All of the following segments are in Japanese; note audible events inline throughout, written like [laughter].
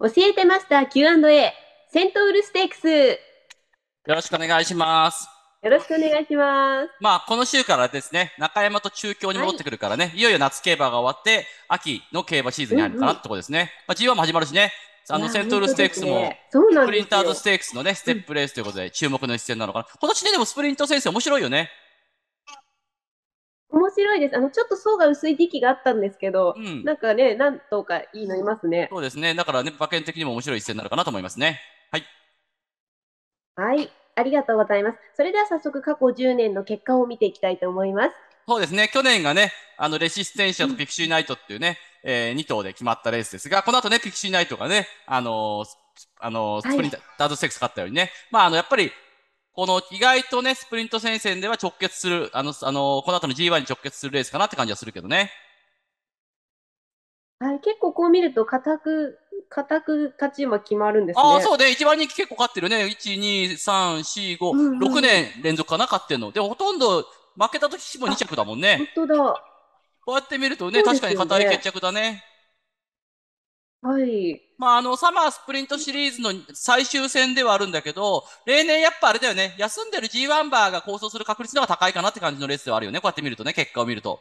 教えてマスター Q&A セントウルステークスよろしくお願いしますよろしくお願いしますまあこの週からですね中山と中京に戻ってくるからね、はい、いよいよ夏競馬が終わって秋の競馬シーズンに入るかなってことですね、うんうん、まあ、G1 も始まるしねあのセントウルステークスも、スプリンターズステークスのねステップレースということで注目の一戦なのかな、うん、今年ねでもスプリント先生面白いよね面白いです。あの、ちょっと層が薄い時期があったんですけど、うん、なんかね、なんとかいいのいますね。そうですね。だからね、馬券的にも面白い一戦になるかなと思いますね。はい。はい。ありがとうございます。それでは早速過去10年の結果を見ていきたいと思います。そうですね。去年がね、あの、レシステンシアとピクシーナイトっていうね、うん、えー、2頭で決まったレースですが、この後ね、ピクシーナイトがね、あのーあの、スプリンタードセックス勝ったようにね、まあ、あの、やっぱりこの意外とね、スプリント戦線では直結する、あの、あのこの後の G1 に直結するレースかなって感じはするけどね。はい、結構こう見ると、固く、固く勝ち馬決まるんですね。ああ、そうね。一番人気結構勝ってるね。1、2、3、4、5、6年連続かな、勝ってんの。で、ほとんど負けた時も2着だもんね。本当だ。こうやって見るとね、ね確かに固い決着だね。はい。まあ、あの、サマースプリントシリーズの最終戦ではあるんだけど、例年やっぱあれだよね、休んでる G1 バーが構想する確率の方が高いかなって感じのレースではあるよね、こうやって見るとね、結果を見ると。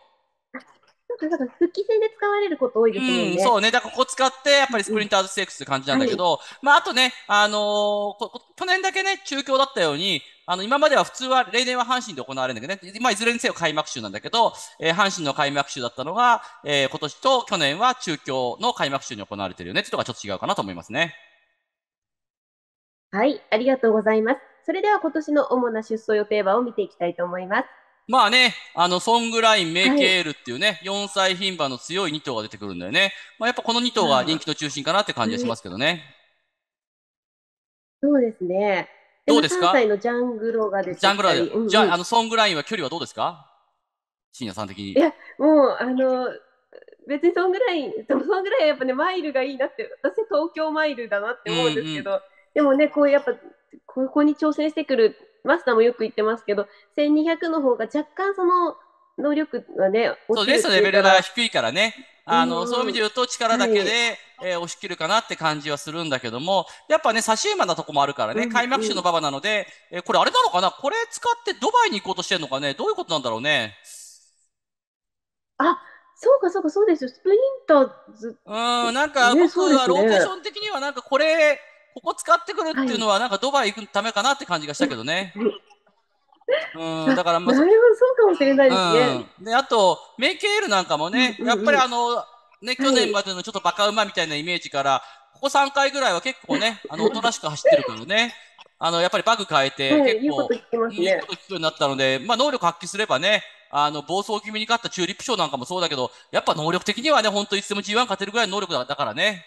なんか復帰戦で使われること多いですよね。うん、そうね。だからここ使って、やっぱりスプリンターズステークスって感じなんだけど、うんはい、まああとね、あのー、去年だけね、中京だったように、あの、今までは普通は、例年は阪神で行われるんだけどね、まあ、いずれにせよ開幕週なんだけど、えー、阪神の開幕週だったのが、えー、今年と去年は中京の開幕週に行われてるよねっていうのがちょっと違うかなと思いますね。はい、ありがとうございます。それでは今年の主な出走予定馬を見ていきたいと思います。まあね、あの、ソングライン、メイケールっていうね、はい、4歳牝馬の強い2頭が出てくるんだよね。まあ、やっぱこの2頭が人気の中心かなって感じがしますけどね。そうですね。どうですかジャングロがジャングロで。じゃあ、あの、ソングラインは距離はどうですか深夜さん的に。いや、もう、あの、別にソングライン、ソングラインやっぱね、マイルがいいなって、私東京マイルだなって思うんですけど、うんうん、でもね、こうやっぱ、ここに挑戦してくるマスターもよく言ってますけど、1200の方が若干その能力はね、そうレーね。レベルが低いからね。あの、うん、そういう意味で言うと力だけで、はい、えー、押し切るかなって感じはするんだけども、やっぱね、差し馬なとこもあるからね、開幕種の馬場なので、うん、えー、これあれなのかなこれ使ってドバイに行こうとしてるのかねどういうことなんだろうねあ、そうかそうかそうですよ。スプリンターズ。うん、なんか僕はローテーション的にはなんかこれ、ここ使ってくるっていうのは、なんかドバイ行くためかなって感じがしたけどね。うん、だから、まあ、それはそうかもしれないですね。うん、であと、メイケールなんかもね、やっぱりあの、ね、去年までのちょっとバカ馬みたいなイメージから、ここ3回ぐらいは結構ね、あの、おとなしく走ってるけどね。あの、やっぱりバグ変えて、結構、いいこと聞くようになったので、まあ、能力発揮すればね、あの、暴走気味に勝ったチューリップ賞なんかもそうだけど、やっぱ能力的にはね、んといつでも G1 勝てるぐらいの能力だからね。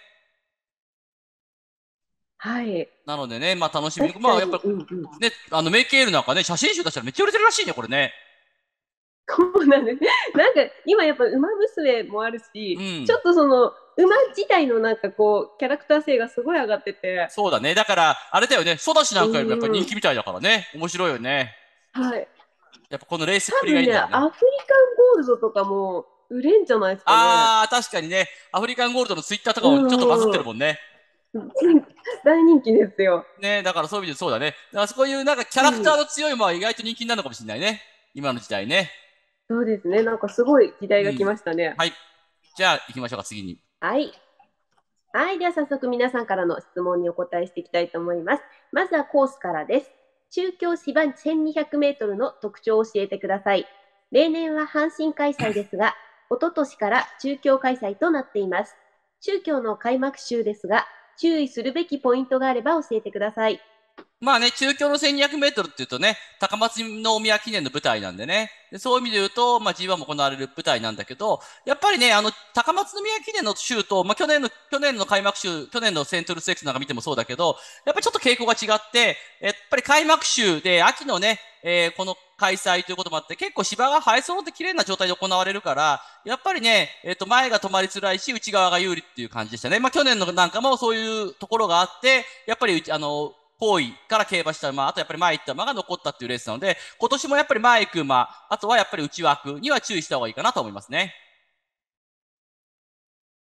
はい。なのでね、まあ楽しみ。まあやっぱ、うんうん、ね、あのメイケールなんかね、写真集出したらめっちゃ売れてるらしいね、これね。そうなんです。なんか今やっぱ馬娘もあるし、うん、ちょっとその馬自体のなんかこうキャラクター性がすごい上がってて。そうだね。だからあれだよね、ソダシなんかよりもやっぱ人気みたいだからね、面白いよね。はい。やっぱこのレースっぷりがいいんだよね。ねアフリカンゴールドとかも売れんじゃないですか、ね、ああ、確かにね。アフリカンゴールドのツイッターとかもちょっとバズってるもんね。うん [laughs] 大人気ですよ。ねだからそういう意味でそうだね。だからそういうなんかキャラクターの強い馬は意外と人気になるのかもしれないね。今の時代ね。そうですね。なんかすごい時代が来ましたね。うん、はい。じゃあ行きましょうか、次に。はい。はい。では早速皆さんからの質問にお答えしていきたいと思います。まずはコースからです。中京芝1200メートルの特徴を教えてください。例年は阪神開催ですが、おととしから中京開催となっています。中京の開幕週ですが、注意するべきポイントがあれば教えてください。まあね、中京の1200メートルっていうとね、高松宮記念の舞台なんでね、でそういう意味で言うと、まあ、G1 も行われる舞台なんだけど、やっぱりね、あの、高松宮記念の州と、まあ、去年の、去年の開幕週、去年のセントルスエクスなんか見てもそうだけど、やっぱりちょっと傾向が違って、やっぱり開幕週で秋のね、えー、この開催ということもあって、結構芝が生えうって綺麗な状態で行われるから、やっぱりね、えっ、ー、と、前が止まりづらいし、内側が有利っていう感じでしたね。まあ、去年のなんかもそういうところがあって、やっぱり、あの、後位から競馬した馬、あとやっぱり前行った馬が残ったっていうレースなので、今年もやっぱり前行く馬、あとはやっぱり内枠には注意した方がいいかなと思いますね。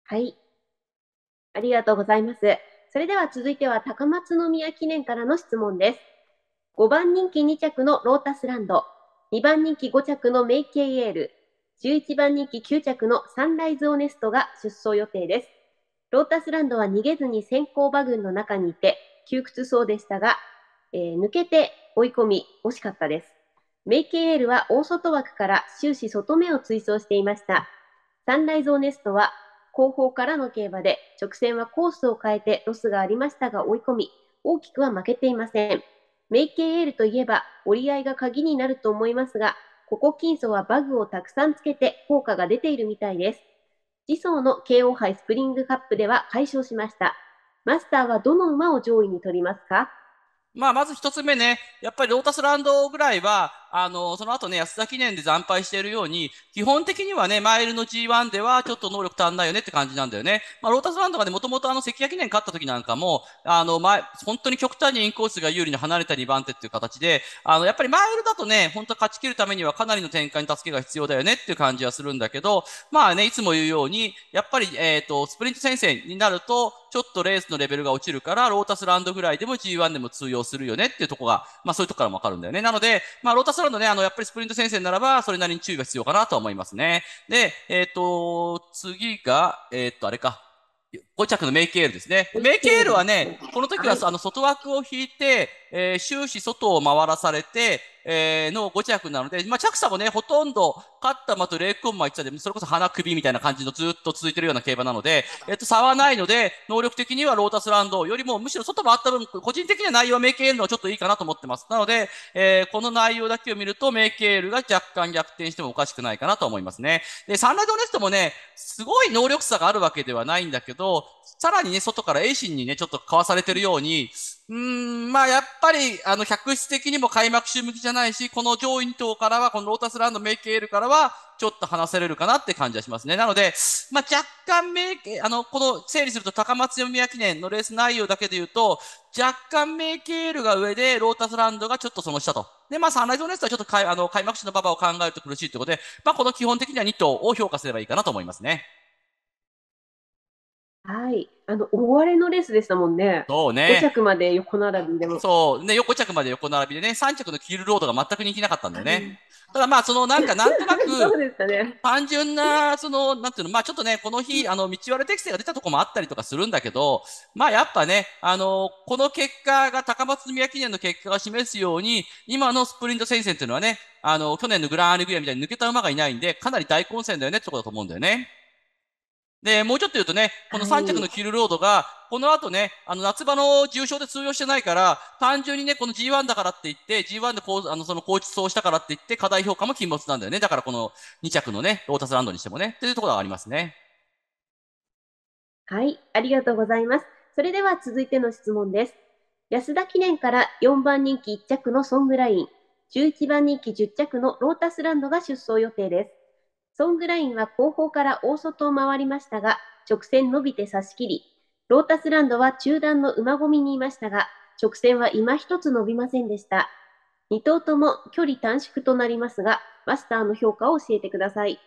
はい。ありがとうございます。それでは続いては高松宮記念からの質問です。5番人気2着のロータスランド、2番人気5着のメイケイエール、11番人気9着のサンライズオネストが出走予定です。ロータスランドは逃げずに先行馬群の中にいて窮屈そうでしたが、えー、抜けて追い込み惜しかったです。メイケイエールは大外枠から終始外目を追走していました。サンライズオネストは後方からの競馬で直線はコースを変えてロスがありましたが追い込み大きくは負けていません。メイケイエールといえば折り合いが鍵になると思いますが、ここ金素はバグをたくさんつけて効果が出ているみたいです。次走の KO 杯スプリングカップでは解消しました。マスターはどの馬を上位に取りますかまあ、まず一つ目ね、やっぱりロータスランドぐらいは、あの、その後ね、安田記念で惨敗しているように、基本的にはね、マイルの G1 ではちょっと能力足んないよねって感じなんだよね。まあ、ロータスランドがね、もともとあの、関谷記念勝った時なんかも、あの、前、本当に極端にインコースが有利に離れた2番手っていう形で、あの、やっぱりマイルだとね、本当勝ち切るためにはかなりの展開に助けが必要だよねっていう感じはするんだけど、まあね、いつも言うように、やっぱり、えっ、ー、と、スプリント戦線になると、ちょっとレースのレベルが落ちるから、ロータスランドぐらいでも G1 でも通用するよねっていうとこが、まあそういうとこからもわかるんだよね。なので、まあロータスそれのね、あの、やっぱりスプリント先生ならば、それなりに注意が必要かなとは思いますね。で、えっ、ー、と、次が、えっ、ー、と、あれか。5着のメイケールですね。メイケールはね、この時は、あの外枠を引いて、えー、終始外を回らされて、えー、の5着なので、まあ、着差もね、ほとんど勝った馬とレイクオンマ1着で、それこそ鼻首みたいな感じのずっと続いてるような競馬なので、えっと、差はないので、能力的にはロータスランドよりも、むしろ外回った分、個人的には内容はメイケールのちょっといいかなと思ってます。なので、えー、この内容だけを見ると、メイケールが若干逆転してもおかしくないかなと思いますね。で、サンライドネストもね、すごい能力差があるわけではないんだけど、さらにね、外から衛心にね、ちょっとかわされてるように、うん、まあやっぱり、あの、客室的にも開幕週向きじゃないし、この上位2頭からは、このロータスランド、メイケールからは、ちょっと話せれるかなって感じはしますね。なので、まあ若干メイケあの、この整理すると高松読宮記念のレース内容だけで言うと、若干メイケールが上で、ロータスランドがちょっとその下と。で、まあ、サンライズオネストはちょっとかいあの開幕式の馬場を考えると苦しいということで、まあ、この基本的には2頭を評価すればいいかなと思いますね。はい。あの、大荒れのレースでしたもんね。そうね。5着まで横並びでも。そう。ね、横着まで横並びでね、3着のキールロードが全く人気なかったんだよね。ただまあ、そのなんか、[laughs] なんとなく、ね、単純な、その、なんていうの、まあちょっとね、この日、あの、道割れ適正が出たとこもあったりとかするんだけど、まあやっぱね、あの、この結果が高松宮記念の結果が示すように、今のスプリント戦線っていうのはね、あの、去年のグランアレグリアみたいに抜けた馬がいないんで、かなり大混戦だよねってことだと思うんだよね。で、もうちょっと言うとね、この3着のキルロードが、この後ね、あの夏場の重賞で通用してないから、単純にね、この G1 だからって言って、G1 でこう、あの、その高実をしたからって言って、課題評価も禁物なんだよね。だからこの2着のね、ロータスランドにしてもね、というところがありますね。はい、ありがとうございます。それでは続いての質問です。安田記念から4番人気1着のソングライン、11番人気10着のロータスランドが出走予定です。ソングラインは後方から大外を回りましたが、直線伸びて差し切り、ロータスランドは中段の馬込みにいましたが、直線は今一つ伸びませんでした。2頭とも距離短縮となりますが、マスターの評価を教えてください。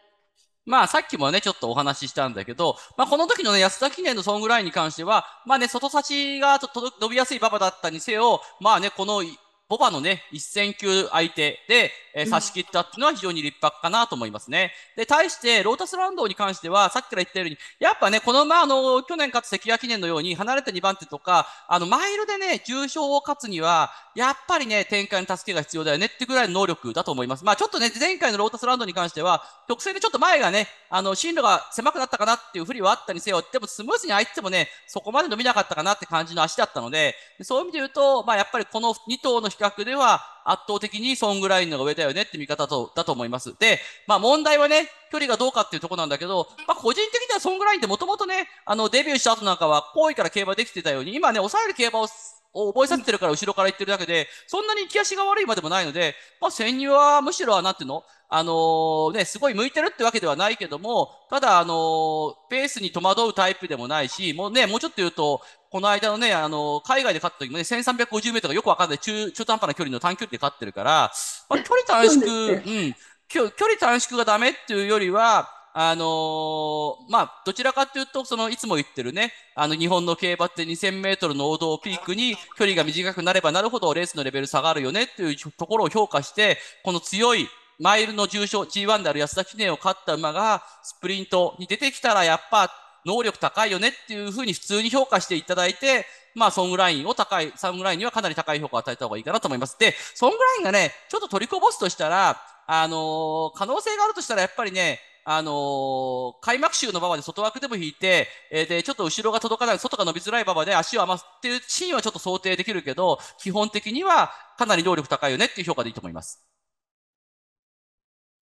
まあ、さっきもね、ちょっとお話ししたんだけど、まあ、この時のね、安田記念のソングラインに関しては、まあね、外差しがちょっと伸びやすい馬場だったにせよ、まあね、このボバのね、1000球相手で、えー、差し切ったっていうのは非常に立派かなと思いますね。で、対して、ロータスランドに関しては、さっきから言ったように、やっぱね、この、まあ、あの、去年勝つ関谷記念のように、離れた2番手とか、あの、マイルでね、重賞を勝つには、やっぱりね、展開の助けが必要だよねってぐらいの能力だと思います。まあ、ちょっとね、前回のロータスランドに関しては、特線でちょっと前がね、あの、進路が狭くなったかなっていうふりはあったにせよ、でもスムーズに相手もね、そこまで伸びなかったかなって感じの足だったので、そういう意味で言うと、まあ、やっぱりこの2頭の較では圧倒的にソングラインのが上だよねって見方とだと思います。で、まあ問題はね、距離がどうかっていうとこなんだけど、まあ個人的にはソングラインってもともとね、あのデビューした後なんかは好意から競馬できてたように、今ね、抑える競馬をを覚えさせてるから後ろから言ってるだけで、そんなに気足が悪いまでもないので、まあ、潜入はむしろは、なんていうのあのー、ね、すごい向いてるってわけではないけども、ただ、あのー、ペースに戸惑うタイプでもないし、もうね、もうちょっと言うと、この間のね、あのー、海外で勝った時もね、1350メートルがよくわかんない中、中途半端な距離の短距離で勝ってるから、まあ、距離短縮、うん、距離短縮がダメっていうよりは、あのー、まあ、どちらかというと、そのいつも言ってるね、あの日本の競馬って2000メートルの王道をピークに距離が短くなればなるほどレースのレベル下がるよねっていうところを評価して、この強いマイルの重賞 G1 である安田記念を勝った馬がスプリントに出てきたらやっぱ能力高いよねっていうふうに普通に評価していただいて、まあ、ソングラインを高い、サングラインにはかなり高い評価を与えた方がいいかなと思います。で、ソングラインがね、ちょっと取りこぼすとしたら、あのー、可能性があるとしたら、やっぱりね、あのー、開幕週の馬場で外枠でも引いて、えー、で、ちょっと後ろが届かない、外が伸びづらい馬場で足を余すっていうシーンはちょっと想定できるけど、基本的にはかなり能力高いよねっていう評価でいいと思います。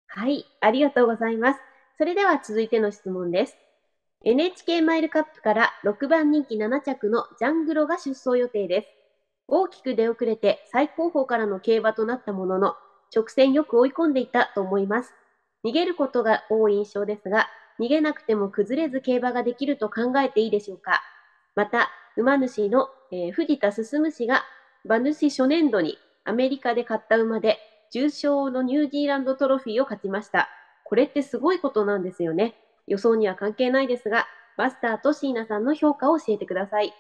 はい、ありがとうございます。それでは続いての質問です。NHK マイルカップから6番人気7着のジャングロが出走予定です。大きく出遅れて最高峰からの競馬となったものの、直線よく追い込んでいたと思います。逃げることが多い印象ですが、逃げなくても崩れず競馬ができると考えていいでしょうか。また、馬主の、えー、藤田進氏が馬主初年度にアメリカで買った馬で重賞のニュージーランドトロフィーを勝ちました。これってすごいことなんですよね。予想には関係ないですが、バスターと椎名さんの評価を教えてください。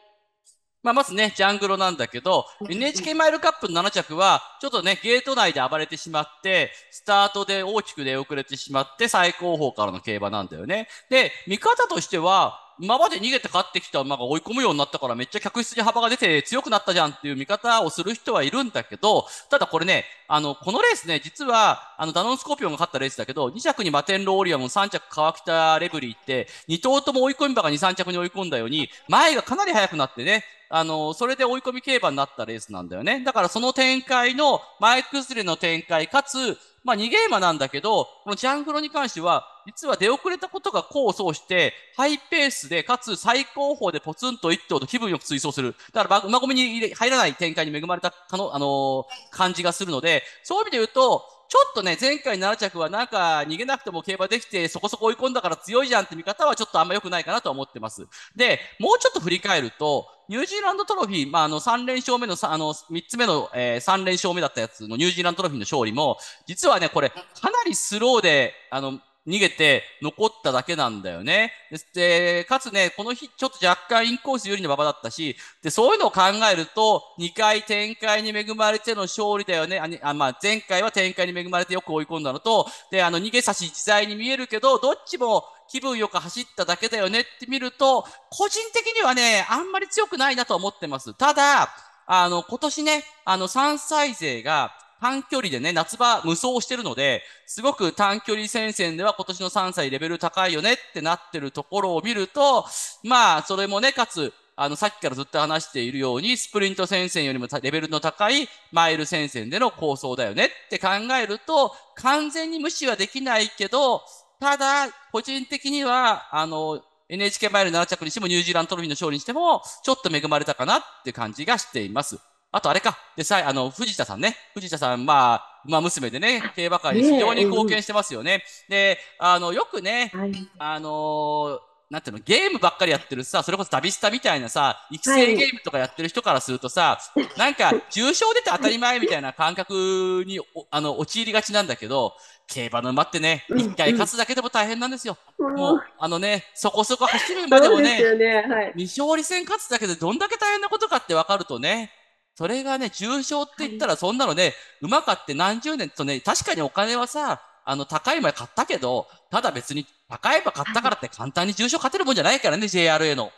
まあ、まずね、ジャングロなんだけど、NHK マイルカップの7着は、ちょっとね、ゲート内で暴れてしまって、スタートで大きく出遅れてしまって、最高峰からの競馬なんだよね。で、見方としては、今まで逃げて勝ってきた馬が追い込むようになったからめっちゃ客室に幅が出て強くなったじゃんっていう見方をする人はいるんだけど、ただこれね、あの、このレースね、実は、あの、ダノンスコーピオンが勝ったレースだけど、2着にマテンローリアム、3着川北レブリーって、2頭とも追い込み馬が2、3着に追い込んだように、前がかなり速くなってね、あの、それで追い込み競馬になったレースなんだよね。だからその展開の、前崩れの展開、かつ、まあーマーなんだけど、このジャングロに関しては、実は出遅れたことが功を奏して、ハイペースで、かつ最高峰でポツンと一頭と気分よく追走する。だから馬込みに入らない展開に恵まれたの、あのー、感じがするので、そういう意味で言うと、ちょっとね、前回7着はなんか逃げなくても競馬できて、そこそこ追い込んだから強いじゃんって見方はちょっとあんま良くないかなと思ってます。で、もうちょっと振り返ると、ニュージーランドトロフィー、まあ、あの3連勝目のあの3つ目の、えー、3連勝目だったやつのニュージーランドトロフィーの勝利も、実はね、これ、かなりスローで、あの逃げて残っただけなんだよね。で、かつね、この日ちょっと若干インコース有利な馬場だったし、で、そういうのを考えると、2回展開に恵まれての勝利だよね。あまあ、前回は展開に恵まれてよく追い込んだのと、で、あの、逃げ差し自在に見えるけど、どっちも気分よく走っただけだよねって見ると、個人的にはね、あんまり強くないなと思ってます。ただ、あの、今年ね、あの、3歳勢が、短距離でね、夏場無双してるので、すごく短距離戦線では今年の3歳レベル高いよねってなってるところを見ると、まあ、それもね、かつ、あの、さっきからずっと話しているように、スプリント戦線よりもレベルの高いマイル戦線での構想だよねって考えると、完全に無視はできないけど、ただ、個人的には、あの、NHK マイル7着にしてもニュージーランドトロフィーの勝利にしても、ちょっと恵まれたかなって感じがしています。あとあれか。でさえ、あの、藤田さんね。藤田さん、まあ、まあ、娘でね、競馬界に非常に貢献してますよね。で、あの、よくね、あのなんていうの、ゲームばっかりやってるさ、それこそダビスタみたいなさ、育成ゲームとかやってる人からするとさ、はい、なんか、重症出て当たり前みたいな感覚に、あの、陥りがちなんだけど、競馬の馬ってね、一回勝つだけでも大変なんですよ。うんうん、もう、あのね、そこそこ走る馬でもね、ねはい、未勝利戦勝つだけでどんだけ大変なことかってわかるとね、それがね、重症って言ったら、そんなのね、はい、馬買って何十年とね、確かにお金はさ、あの、高い前買ったけど、ただ別に高い馬買ったからって簡単に重症勝てるもんじゃないからね、JRA の。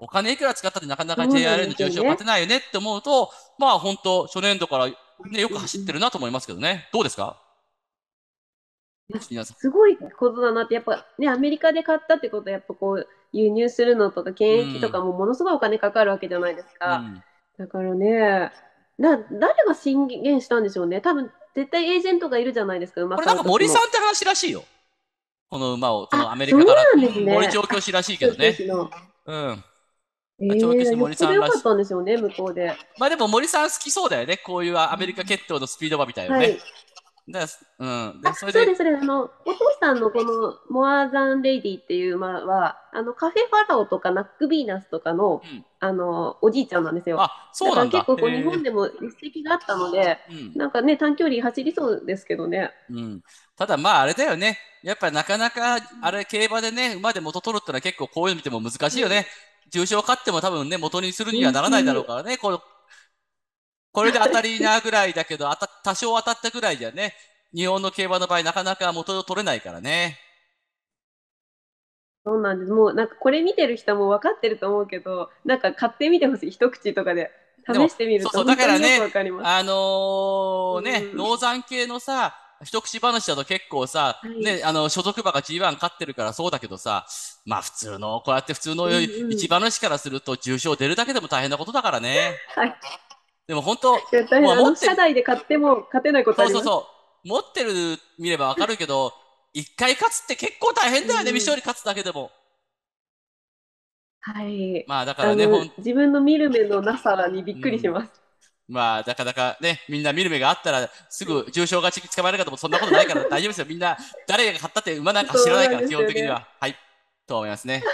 お金いくら使ったってなかなか JRA の重症勝てないよねって思うと、うね、まあ本当、初年度から、ね、よく走ってるなと思いますけどね。どうですかすごいことだなって、やっぱね、アメリカで買ったってことは、やっぱこう、輸入するのとか、検疫とかもものすごいお金かかるわけじゃないですか。うんうんだからね、だ誰が進言したんでしょうね。多分絶対エージェントがいるじゃないですか、馬これなんか森さんって話らしいよ。この馬を、このアメリカから、ね、森調教師らしいけどね。うん。え調教師森さんらしい。ったんでしょうね、向こうで。まあでも森さん好きそうだよね。こういうアメリカ決闘のスピード馬みたいなね。はいで、うん。でそれでそうです、それあの、お父さんのこの、モアザンレディっていう馬は、あの、カフェファラオとかナックビーナスとかの、うん、あの、おじいちゃんなんですよ。あ、そうなんだ。だ結構こう、日本でも実績があったので、うん、なんかね、短距離走りそうですけどね。うん。ただ、まあ、あれだよね。やっぱりなかなか、あれ、競馬でね、馬で元取るってのは結構こういうの見ても難しいよね。重賞勝っても多分ね、元にするにはならないだろうからね、こうこれで当たりなぐらいだけど、た多少当たったぐらいじゃね、日本の競馬の場合、なかなか元を取れないからね。そうなんです。もうなんかこれ見てる人も分かってると思うけど、なんか買ってみてほしい。一口とかで試してみるとそうそうだからね、あのー、ね、うん、ザン系のさ、一口話だと結構さ、はい、ね、あの、所属馬が G1 勝ってるからそうだけどさ、まあ普通の、こうやって普通の一馬主からすると重賞出るだけでも大変なことだからね。はい。でも本当、もう持って社内で買っても勝てないことありそうそうそう。持ってる見ればわかるけど、一回勝つって結構大変だよね、未勝利勝つだけでも。はい。まあだからね、自分の見る目のなさらにびっくりします。うん、まあ、なかなかね、みんな見る目があったら、すぐ重症がち捕まえるかも、そんなことないから [laughs] 大丈夫ですよ。みんな、誰が買ったって馬なんか知らないから、ね、基本的には。はい。と思いますね。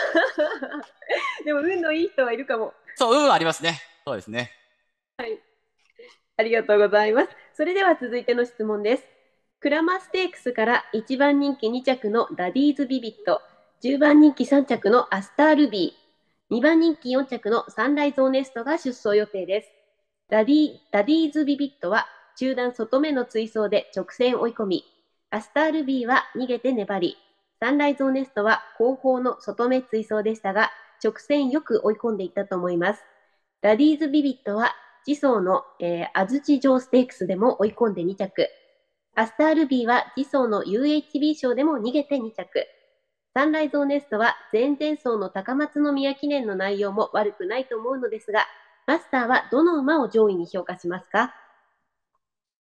[laughs] でも、運のいい人はいるかも。そう、運はありますね。そうですね。はい。ありがとうございます。それでは続いての質問です。クラマステークスから1番人気2着のダディーズビビット、10番人気3着のアスタールビー、2番人気4着のサンライズオネストが出走予定です。ダディダディーズビビットは中段外目の追走で直線追い込み、アスタールビーは逃げて粘り、サンライズオネストは後方の外目追走でしたが、直線よく追い込んでいったと思います。ダディーズビビットは次走の、えー、安土城ステークスでも追い込んで2着。アスタールビーは次走の UHB 賞でも逃げて2着。サンライズオネストは前々走の高松宮記念の内容も悪くないと思うのですが、マスターはどの馬を上位に評価しますか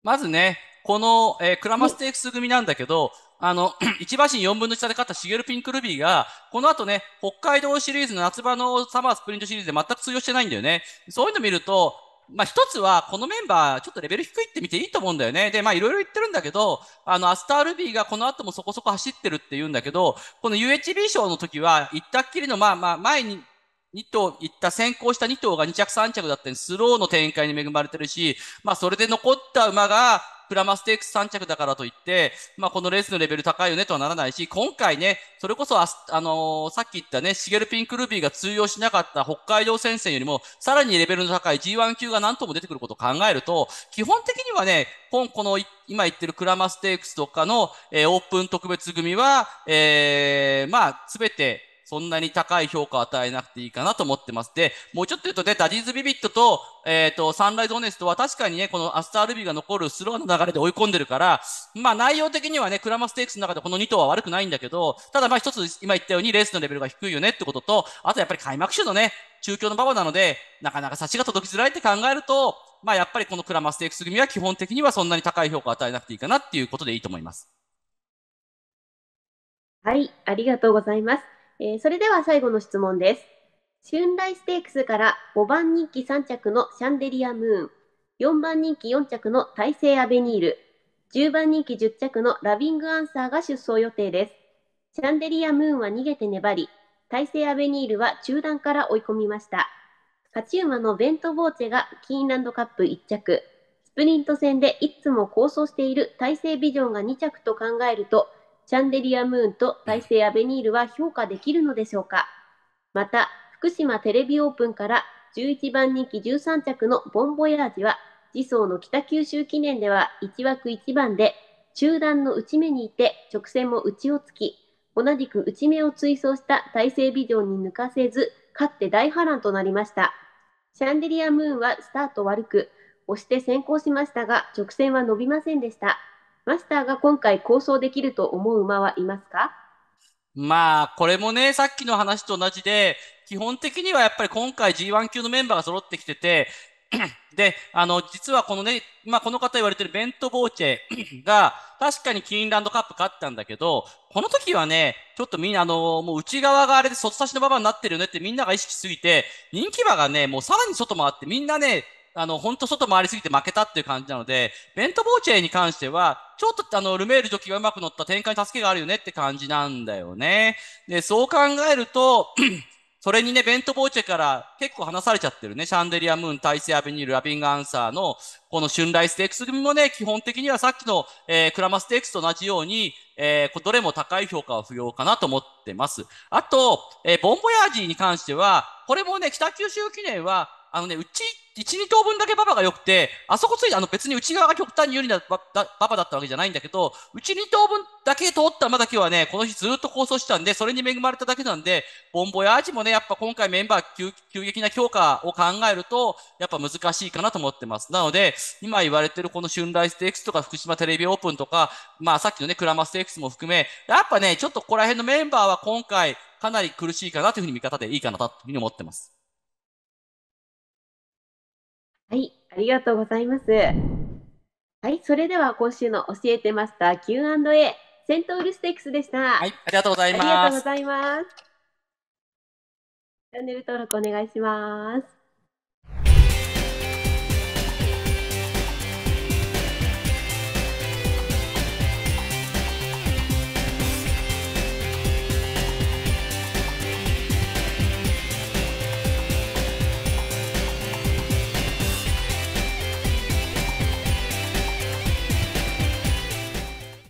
まずね、この、えー、クラマステークス組なんだけど、はいあの、[clears throat] 一馬身4分の1で勝ったシゲルピンクルビーが、この後ね、北海道シリーズの夏場のサマースプリントシリーズで全く通用してないんだよね。そういうの見ると、まあ、一つは、このメンバー、ちょっとレベル低いって見ていいと思うんだよね。で、まあ、いろいろ言ってるんだけど、あの、アスタールビーがこの後もそこそこ走ってるって言うんだけど、この UHB 賞の時は、行ったっきりの、まあまあ、前に、2頭いった先行した2頭が2着3着だったりスローの展開に恵まれてるし、まあ、それで残った馬がプラマステークス3着だからといって、まあ、このレースのレベル高いよねとはならないし、今回ね、それこそあ、あのー、さっき言ったね、シゲルピンクルビーが通用しなかった北海道戦線よりも、さらにレベルの高い G1 級が何とも出てくることを考えると、基本的にはね、今、この、今言ってるクラマステークスとかの、えー、オープン特別組は、えー、まあ、すべて、そんなに高い評価を与えなくていいかなと思ってます。で、もうちょっと言うとね、ダディーズビビットと、えっ、ー、と、サンライズオネストは確かにね、このアスタールビーが残るスローの流れで追い込んでるから、まあ内容的にはね、クラマステークスの中でこの2頭は悪くないんだけど、ただまあ一つ今言ったようにレースのレベルが低いよねってことと、あとやっぱり開幕週のね、中京の馬場なので、なかなか差しが届きづらいって考えると、まあやっぱりこのクラマステークス組は基本的にはそんなに高い評価を与えなくていいかなっていうことでいいと思います。はい、ありがとうございます。えー、それでは最後の質問です。春来ステークスから5番人気3着のシャンデリアムーン、4番人気4着の大勢アベニール、10番人気10着のラビングアンサーが出走予定です。シャンデリアムーンは逃げて粘り、大勢アベニールは中段から追い込みました。勝ち馬のベント・ボーチェがキーンランドカップ1着、スプリント戦でいつも構想している大勢ビジョンが2着と考えると、シャンデリアムーンと大制アベニールは評価できるのでしょうかまた、福島テレビオープンから11番人気13着のボンボヤージは、次走の北九州記念では1枠1番で、中段の内目にいて直線も内をつき、同じく内目を追走した大制ビジョンに抜かせず、勝って大波乱となりました。シャンデリアムーンはスタート悪く、押して先行しましたが、直線は伸びませんでした。マスターが今回構想できると思う馬はいますかまあ、これもね、さっきの話と同じで、基本的にはやっぱり今回 G1 級のメンバーが揃ってきてて、[clears throat] で、あの、実はこのね、まあ、この方言われてるベント・ボーチェが、確かにキーンランドカップ勝ったんだけど、この時はね、ちょっとみんな、あの、もう内側があれで外差しの馬場になってるよねってみんなが意識すぎて、人気馬がね、もうさらに外回ってみんなね、あの、本当外回りすぎて負けたっていう感じなので、ベント・ボーチェに関しては、ちょっとあの、ルメール除ョがうまく乗った展開に助けがあるよねって感じなんだよね。で、そう考えると、[clears throat] それにね、ベント・ボーチェから結構離されちゃってるね。シャンデリア・ムーン、大西、アベニール、ラビング・アンサーの、この春雷ステークス組もね、基本的にはさっきの、えー、クラマステークスと同じように、えー、どれも高い評価は不要かなと思ってます。あと、えー、ボンボヤージに関しては、これもね、北九州記念は、あのね、うち1、2等分だけパパが良くて、あそこついて、あの別に内側が極端に有利なパパだったわけじゃないんだけど、うち2等分だけ通った馬だけはね、この日ずっと構想したんで、それに恵まれただけなんで、ボンボヤージもね、やっぱ今回メンバー急急激な強化を考えると、やっぱ難しいかなと思ってます。なので、今言われてるこの春来ステークスとか福島テレビオープンとか、まあさっきのね、クラマステークスも含め、やっぱね、ちょっとここら辺のメンバーは今回かなり苦しいかなというふうに見方でいいかなというふうに思ってます。はい、ありがとうございます。はい、それでは今週の教えてマスター Q&A セントウルステークスでした。はい、ありがとうございます。ありがとうございます。チャンネル登録お願いします。